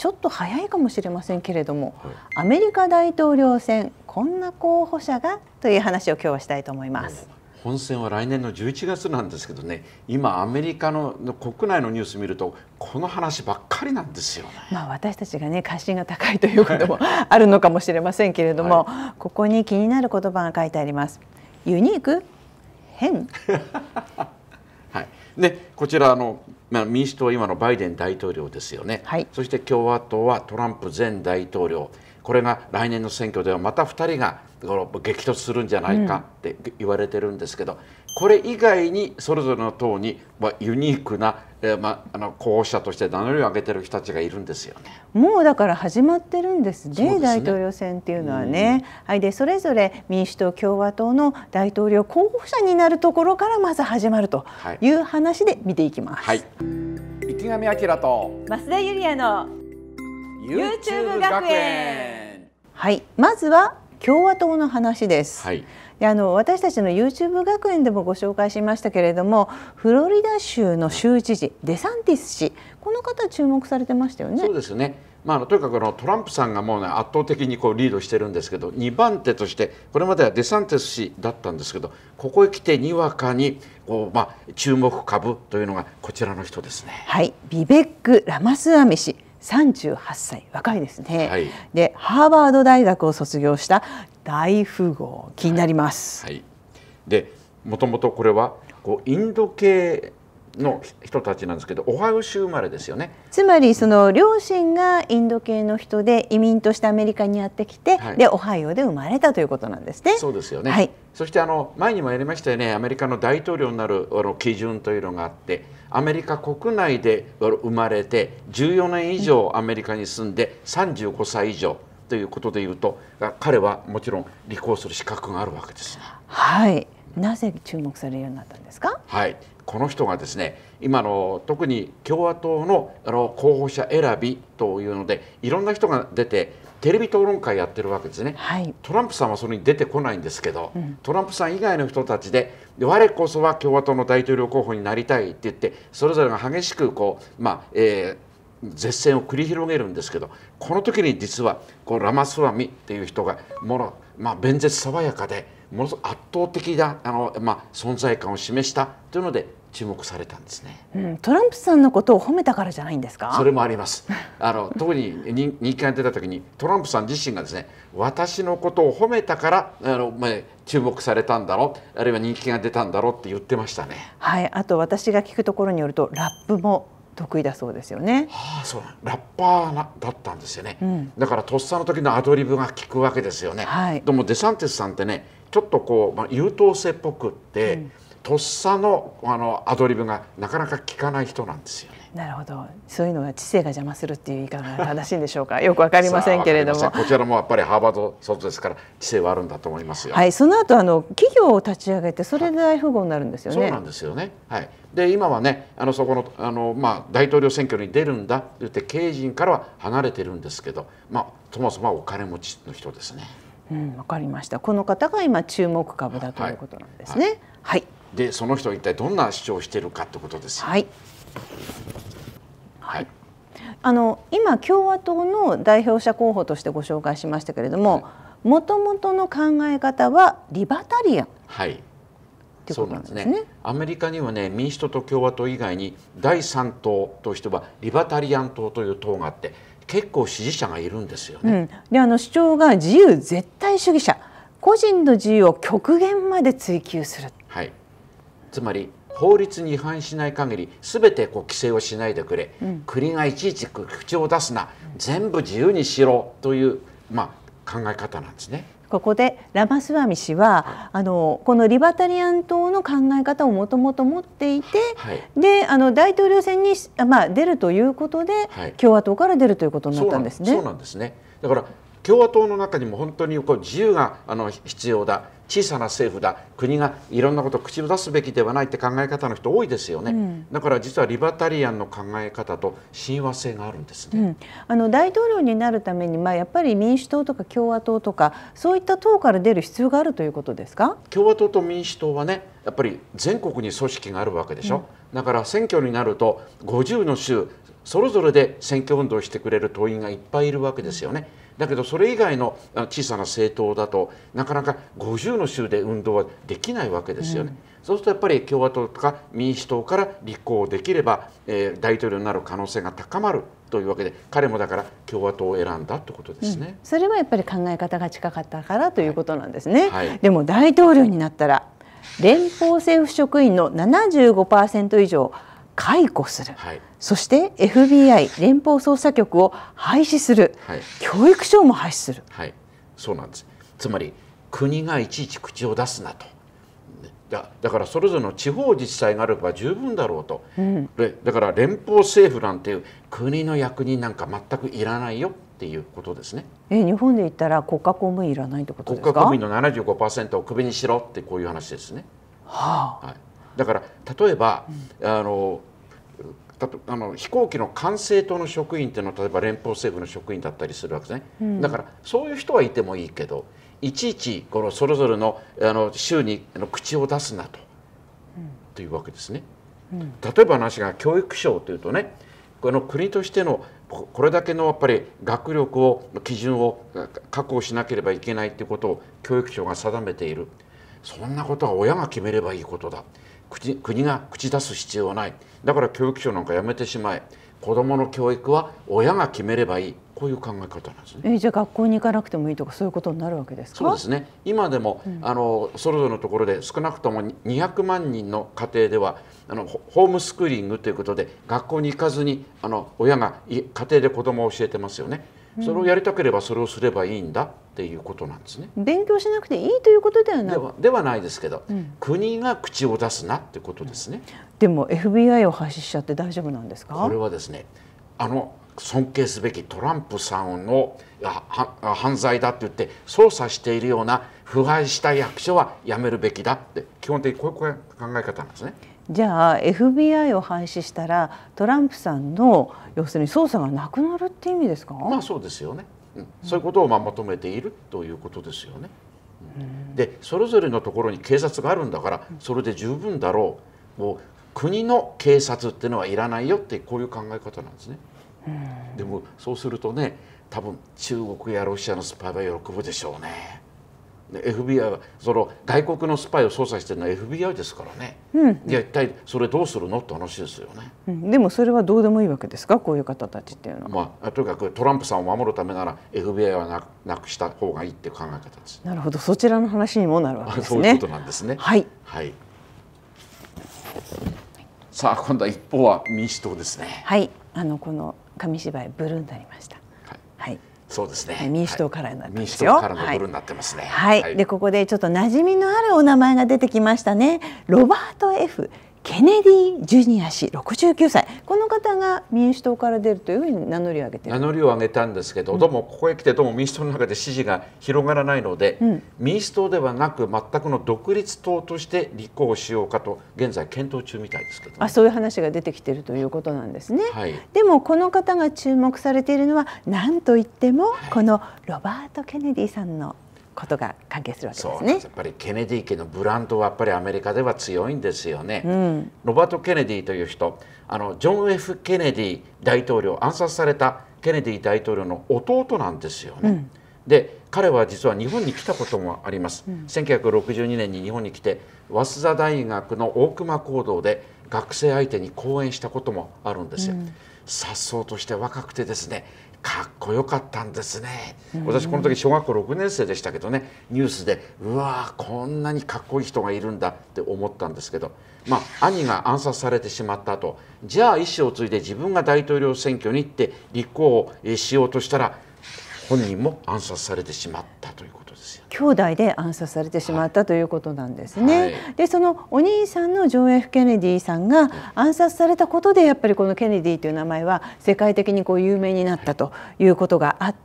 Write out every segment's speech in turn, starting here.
ちょっと早いかもしれませんけれども、アメリカ大統領選こんな候補者がという話を今日はしたいと思います。本選は来年の11月なんですけどね今アメリカの国内のニュース見るとこの話ばっかりなんですよ、ね、まあ私たちがね関心が高いということも あるのかもしれませんけれども、はい、ここに気になる言葉が書いてありますユニーク変 はいねこちらあのまあ、民主党は今のバイデン大統領ですよね、はい、そして共和党はトランプ前大統領、これが来年の選挙ではまた2人が激突するんじゃないかって言われてるんですけど、これ以外にそれぞれの党にユニークなえま、あの候補者として名乗りを上げてる人たちがいるんですよ、ね、もうだから始まってるんですね、ね、大統領選っていうのはね。はい、でそれぞれ民主党共和党の大統領候補者になるところからまず始まるという話で見ていきます。はい、池上彰と増田ユリアの YouTube 学園はいまずは共和党の話です。はい、あの私たちの YouTube 学園でもご紹介しましたけれどもフロリダ州の州知事デサンティス氏この方注目されてましたよね。そうですねまあ、とにかくのトランプさんがもう、ね、圧倒的にこうリードしてるんですけど2番手としてこれまではデサンティス氏だったんですけどここへ来てにわかにこう、まあ、注目株というのがこちらの人ですね。はいビベック・ラマスアミ氏38歳若いですね、はい、でハーバード大学を卒業した大富豪気になります、はい、はい、でもともとこれはこうインド系の人たちなんですけどオハウ州生まれですよねつまりその両親がインド系の人で移民としてアメリカにやってきて、はい、でオハイオで生まれたということなんですね。そうですよね、はい、そしてあの前にもやりましたよねアメリカの大統領になるあの基準というのがあってアメリカ国内で生まれて14年以上アメリカに住んで35歳以上ということでいうと彼はもちろん履行する資格があるわけです。はいなぜ注目されるようになったんですか、はい、この人がですね今の特に共和党のあの候補者選びというのでいろんな人が出てテレビ討論会やってるわけですね、はい、トランプさんはそれに出てこないんですけど、うん、トランプさん以外の人たちでで我こそは共和党の大統領候補になりたいって言ってそれぞれが激しくこうまあ、えー絶戦を繰り広げるんですけどこの時に実はこうラマスワミっていう人がもの、まあ、弁舌爽やかでものすごく圧倒的なあの、まあ、存在感を示したというので注目されたんですね、うん、トランプさんのことを褒めたからじゃないんですかそれもありますあの特に人気が出た時にトランプさん自身がですね私のことを褒めたからあの、ま注目されたんだろうあるいは人気が出たんだろうって言ってましたねはいあと私が聞くところによるとラップも得意だそうですよね。はあ、そうラッパーなだったんですよね、うん、だからとっさの時のアドリブが効くわけですよね。はい、でもデサンティスさんってねちょっとこう、まあ、優等生っぽくって、うんとっさのあのアドリブがなかなか効かない人なんですよ、ね、なるほどそういうのが知性が邪魔するっていう言い方が正しいんでしょうか よくわかりませんけれどもこちらもやっぱりハーバード卒ですから知性はあるんだと思いますよはいその後あの企業を立ち上げてそれで大富豪になるんですよね、はい、そうなんですよねはいで今はねあのそこのあの、まあ、大統領選挙に出るんだって言って経営陣からは離れてるんですけど、まあ、そもそもお金持ちの人ですね。うん、わかりました。この方が今注目株だということなんですね。はい、はいでその人は一体どんな主張をしているかってことです。はい。はい。あの今共和党の代表者候補としてご紹介しましたけれども、もともとの考え方はリバタリアン。はい。ね、そうなんですねアメリカにはね民主党と共和党以外に第3党としてはリバタリアン党という党があって結構支持者がいるんですよね。うん、であの主張が自由絶対主義者個人の自由を極限まで追求するつまり法律に違反しない限り全てこう規制をしないでくれ、うん、国がいちいち口を出すな全部自由にしろという、まあ、考え方なんですね。ここでラマスワミ氏は、あのこのリバタリアン党の考え方をもともと持っていて、はい、であの大統領選に、まあ、出るということで、はい、共和党から出るということになったんですね。そうなんですねだから共和党の中にも本当にこう自由があの必要だ小さな政府だ国がいろんなことを口を出すべきではないって考え方の人多いですよね、うん、だから実はリバタリアンの考え方と親和性があるんですね、うん、あの大統領になるために、まあ、やっぱり民主党とか共和党とかそういった党から出る必要があるということですか共和党と民主党はねやっぱり全国に組織があるわけでしょ、うん、だから選挙になると50の州それぞれで選挙運動してくれる党員がいっぱいいるわけですよね。だけどそれ以外の小さな政党だとなかなか50の州で運動はできないわけですよね。うん、そうするとやっぱり共和党とか民主党から立候補できれば、えー、大統領になる可能性が高まるというわけで彼もだから共和党を選んだってことですね、うん、それはやっぱり考え方が近かったからということなんですね、はいはい、でも大統領になったら連邦政府職員の75%以上解雇する、はい、そして FBI 連邦捜査局を廃止する、はい、教育省も廃止する、はい、そうなんですつまり国がいちいち口を出すなとだだからそれぞれの地方自治体があれば十分だろうと、うん、でだから連邦政府なんていう国の役人なんか全くいらないよっていうことですねえ日本で言ったら国家公務員いらないってことですか国家公務員の75%をクビにしろってこういう話ですね。はあ、はいだから例えば、うん、あのあの飛行機の管制塔の職員っていうのは例えば連邦政府の職員だったりするわけですね、うん、だからそういう人はいてもいいけどいちいちこのそれぞれのあの州にあの口を出すなと,、というわけですね。例えば話が教育省というとねこの国としてのこれだけのやっぱり学力を基準を確保しなければいけないということを教育省が定めているそんなことは親が決めればいいことだ国国が口出す必要はないだから教育省なんかやめてしまえ子どもの教育は親が決めればいいこういう考え方なんですね。えじゃあ学校に行かなくてもいいとかそういうことになるわけですか。そうですね。今でも、うん、あのそれぞれのところで少なくとも200万人の家庭ではあのホームスクーリングということで学校に行かずにあの親が家庭で子どもを教えてますよね。それをやりたければそれをすればいいんだっていうことなんですね。勉強しなくていいということではないではないですけど、うん、国が口を出すなってことですね。でも FBI を廃止しちゃって大丈夫なんですかこれはですねあの尊敬すべきトランプさんの犯罪だって言って捜査しているような腐敗した役所はやめるべきだって基本的にこういう考え方なんですね。じゃあ FBI を廃止したらトランプさんの要するに捜査がなくなるって意味ですか、まあ、そうですよね、うん、そういうことをままとめているということですよね。うん、でそれぞれのところに警察があるんだからそれで十分だろうもう国の警察っていうのはいらないよってこういう考え方なんですね。うん、でもそうするとね多分中国やロシアのスパイは喜ぶでしょうね。FBI はその外国のスパイを捜査してるのは FBI ですからね、うん、いや一体それどうするのって話ですよね、うん、でもそれはどうでもいいわけですかこういう方たちっていうのは、まあ、とにかくトランプさんを守るためなら FBI はなくなくした方がいいっていう考え方ですなるほどそちらの話にもなるわけですねそういうことなんですねはい、はい、さあ今度は一方は民主党ですねはいあのこの紙芝居ブルーになりましたそうですね。民主党からになってます、はい、はい。でここでちょっと馴染みのあるお名前が出てきましたね。ロバート F ケネディ・ジュニア氏69歳この方が民主党から出るというふうに名乗りを上げて名乗りを上げたんですけど、うん、どうもここへ来てどうも民主党の中で支持が広がらないので、うん、民主党ではなく全くの独立党として立候補しようかと現在検討中みたいですけど、ね、あそういう話が出てきているということなんですね、はい、でもこの方が注目されているのは何といってもこのロバート・ケネディさんのことが関係するわけですね。すやっぱりケネディ家のブランドはやっぱりアメリカでは強いんですよね。うん、ロバート・ケネディという人あのジョン・ F・ ケネディ大統領暗殺されたケネディ大統領の弟なんですよね。うん、で彼は実は日本に来たこともあります、うん、1962年に日本に来て早稲田大学の大熊講堂で学生相手に講演したこともあるんですよ。さっとして若くてですねかっこよかったんですね、私この時小学校6年生でしたけどねニュースでうわこんなにかっこいい人がいるんだって思ったんですけどまあ兄が暗殺されてしまった後じゃあ意思を継いで自分が大統領選挙に行って立候補しようとしたら本人も暗殺されてしまったということ。兄弟で暗殺されてしまったということなんですね。はい、でそのお兄さんのジョン・ F・ ケネディさんが暗殺されたことでやっぱりこのケネディという名前は世界的にこう有名になったということがあって。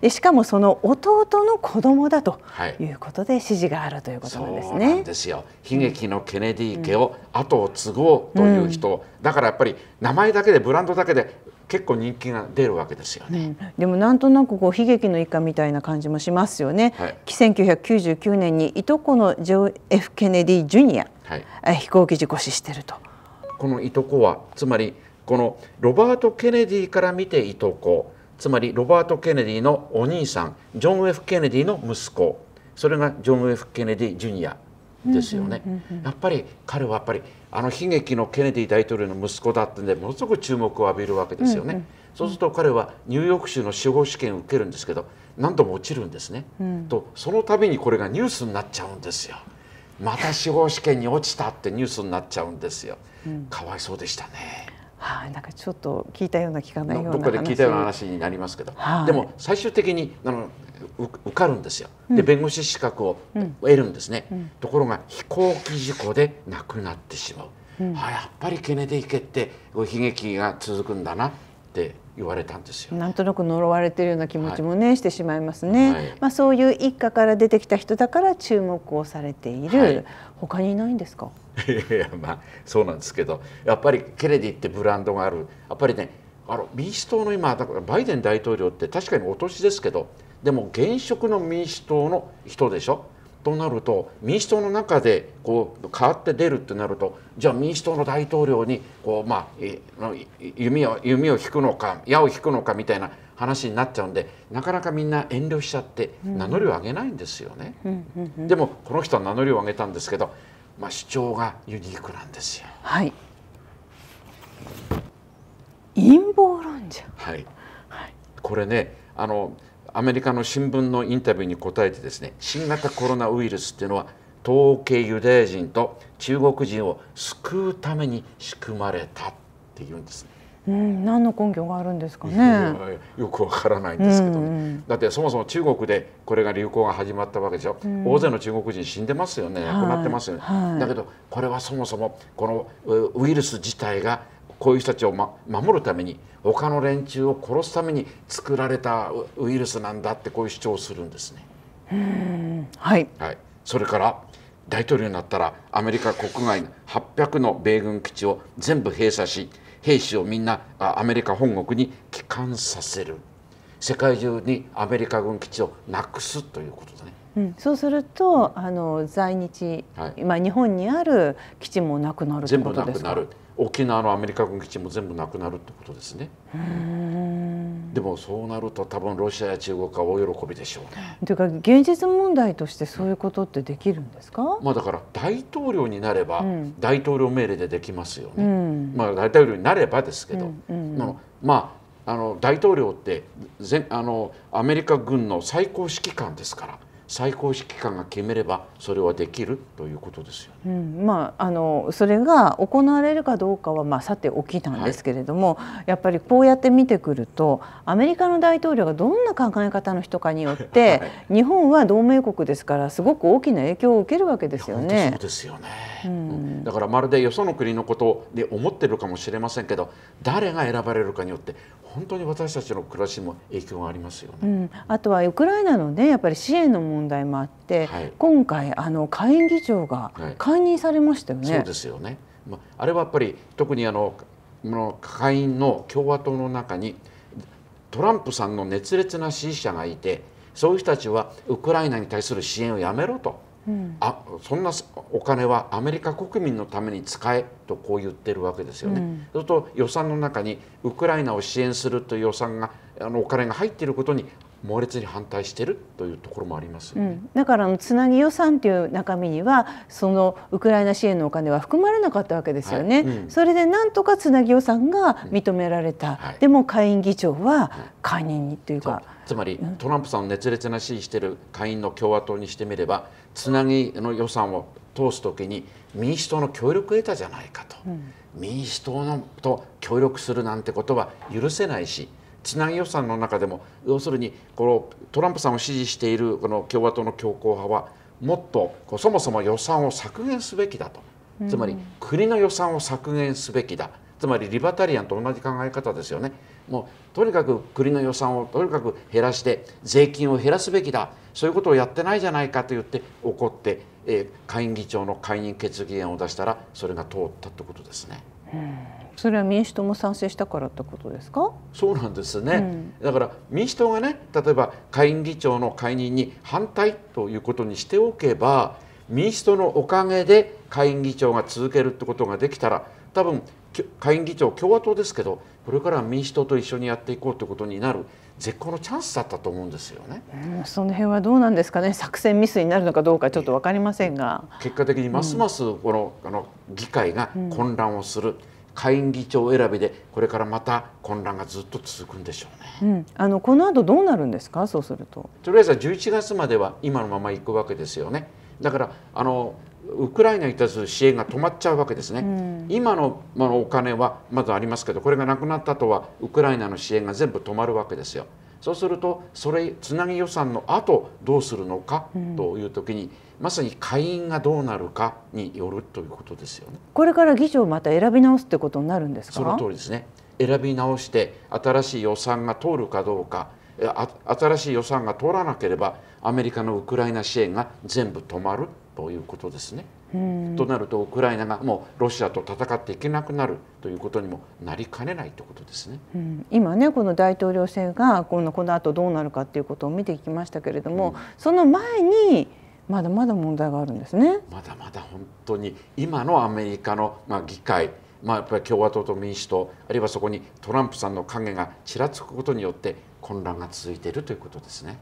でしかもその弟の子供だということで指示があるということなんですね。はい、ですよ悲劇のケネディ家を後を継ごうという人、うん、だからやっぱり名前だけでブランドだけで結構人気が出るわけですよね、うん、でもなんとなくこう悲劇の一環みたいな感じもしますよね、はい、1999年にいとこのジョー・ F・ ケネディ・ジュニア、はい、飛行機事故死してるとこのいとこはつまりこのロバート・ケネディから見ていとこつまりロバート・ケネディのお兄さんジョン・ F・ ケネディの息子それがジョン・ F・ ケネディ・ジュニアですよね、やっぱり彼はやっぱりあの悲劇のケネディ大統領の息子だってんでものすごく注目を浴びるわけですよね、そうすると彼はニューヨーク州の司法試験を受けるんですけど何度も落ちるんですね、とその度にこれがニュースになっちゃうんですよまた司法試験に落ちたってニュースになっちゃうんですよ、かわいそうでしたねはい、なんかちょっと聞いたような聞かないようなどっかで聞いたような話になりますけど、はい、でも最終的にあの受かるんですよ、うん、で弁護士資格を得るんですね、うん、ところが飛行機事故で亡くなってしまう、うん、あやっぱりケネディ家って悲劇が続くんだなって言われたんですよ、ね、なんとなく呪われてるような気持ちもね、はい、してしまいますね、はい、まあ、そういう一家から出てきた人だから注目をされている、はい、他にいないんですかいやまあそうなんですけどやっぱりケネディってブランドがあるやっぱりねあの民主党の今バイデン大統領って確かにお年ですけどでも現職の民主党の人でしょとなると民主党の中でこう変わって出るってなるとじゃあ民主党の大統領にこう、まあ、え弓を弓を引くのか矢を引くのかみたいな話になっちゃうんでなかなかみんな遠慮しちゃって名乗りを上げないんですよね。でもこの人は名乗りを上げたんですけど、まあ、主張がユニークなんですよ。はい、陰謀論者、はい、はい、これねあのアメリカの新聞のインタビューに答えてですね新型コロナウイルスっていうのは統計ユダヤ人と中国人を救うために仕組まれたっていうんです、ね、うん、何の根拠があるんですかね。よくわからないんですけどね、うんうん、だってそもそも中国でこれが流行が始まったわけでしょ。うん、大勢の中国人死んでますよね。亡くなってますよね。はい、だけどこれはそもそもこのウイルス自体がこういう人たちを、ま、守るために他の連中を殺すために作られたウイルスなんだってこういう主張をするんですね。はい、はい、それから大統領になったらアメリカ国外の800の米軍基地を全部閉鎖し兵士をみんなアメリカ本国に帰還させる世界中にアメリカ軍基地をなくすということだね。うん、そうすると、あの在日、はい、今日本にある基地もなくなるということですか。全部なくなる。沖縄のアメリカ軍基地も全部なくなるってことですね。でもそうなると多分ロシアや中国は大喜びでしょうね。というか現実問題としてそういうことってできるんですか？まあだから大統領になれば大統領命令でできますよね。うん、まあ大統領になればですけど、うんうん、まああの大統領ってあのアメリカ軍の最高指揮官ですから。最高指揮官が決めればそれはできるということですよ、ね、うん、まああのそれが行われるかどうかはまあさておきなんですけれども、はい、やっぱりこうやって見てくるとアメリカの大統領がどんな考え方の人かによって、はい、日本は同盟国ですからすごく大きな影響を受けるわけですよね。そうですよね、うん、だからまるでよその国のことで思ってるかもしれませんけど誰が選ばれるかによって本当に私たちの暮らしも影響がありますよね。うん、あとはウクライナのねやっぱり支援の問問題もあって、はい、今回あの下院議長が解任されましたよね。はい、そうですよね。まああれはやっぱり特にあのの下院の共和党の中にトランプさんの熱烈な支持者がいて、そういう人たちはウクライナに対する支援をやめろと。うん、あそんなお金はアメリカ国民のために使えとこう言ってるわけですよね。うん、そうすると予算の中にウクライナを支援するという予算があのお金が入っていることに猛烈に反対してるというところもあります、ねうん、だからのつなぎ予算という中身にはそのウクライナ支援のお金は含まれなかったわけですよね、はいうん、それでなんとかつなぎ予算が認められた、うんはい、でも下院議長は解任にというか、つまり、トランプさんを熱烈な支持している下院の共和党にしてみればつなぎの予算を通す時に民主党の協力を得たじゃないかと、民主党のと協力するなんてことは許せないしつなぎ予算の中でも要するにこのトランプさんを支持しているこの共和党の強硬派はもっとそもそも予算を削減すべきだとつまり国の予算を削減すべきだつまりリバタリアンと同じ考え方ですよねもうとにかく国の予算をとにかく減らして税金を減らすべきだそういうことをやってないじゃないかと言って怒って、え下院議長の解任決議案を出したらそれが通ったってことですね。それは民主党も賛成したからってことですかそうなんですね、うん、だから民主党がね例えば下院議長の解任に反対ということにしておけば民主党のおかげで下院議長が続けるってことができたら多分下院議長共和党ですけどこれから民主党と一緒にやっていこうってことになる絶好のチャンスだったと思うんですよね、うん、その辺はどうなんですかね作戦ミスになるのかどうかちょっと分かりませんが結果的にますますこのうん、あの議会が混乱をする、下院議長選びでこれからまた混乱がずっと続くんでしょうね、うん、あのこの後どうなるんですかそうするととりあえずは11月までは今のまま行くわけですよねだからあのウクライナに対する支援が止まっちゃうわけですね、うん、今の、まのお金はまずありますけどこれがなくなったとはウクライナの支援が全部止まるわけですよそうするとそれつなぎ予算の後どうするのかという時に、うんまさに下院がどうなるかによるということですよね。これから議長また選び直すってことになるんですか。その通りですね。選び直して新しい予算が通るかどうか、新しい予算が通らなければアメリカのウクライナ支援が全部止まるということですね。となるとウクライナがもうロシアと戦っていけなくなるということにもなりかねないということですね、うん、今ねこの大統領選がこのこの後どうなるかということを見ていきましたけれども、うん、その前にまだまだ問題があるんですね。まだまだ本当に今のアメリカのまあ議会、まあやっぱり共和党と民主党、あるいはそこにトランプさんの影がちらつくことによって混乱が続いているということですね。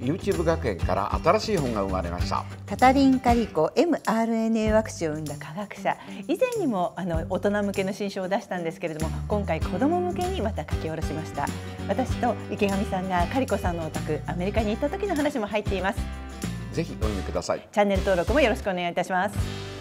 YouTube 学園から新しい本が生まれましたカタリン・カリコ mRNA ワクチンを生んだ科学者以前にもあの大人向けの新書を出したんですけれども今回子ども向けにまた書き下ろしました私と池上さんがカリコさんのお宅アメリカに行った時の話も入っていますぜひお読みくださいチャンネル登録もよろしくお願いいたします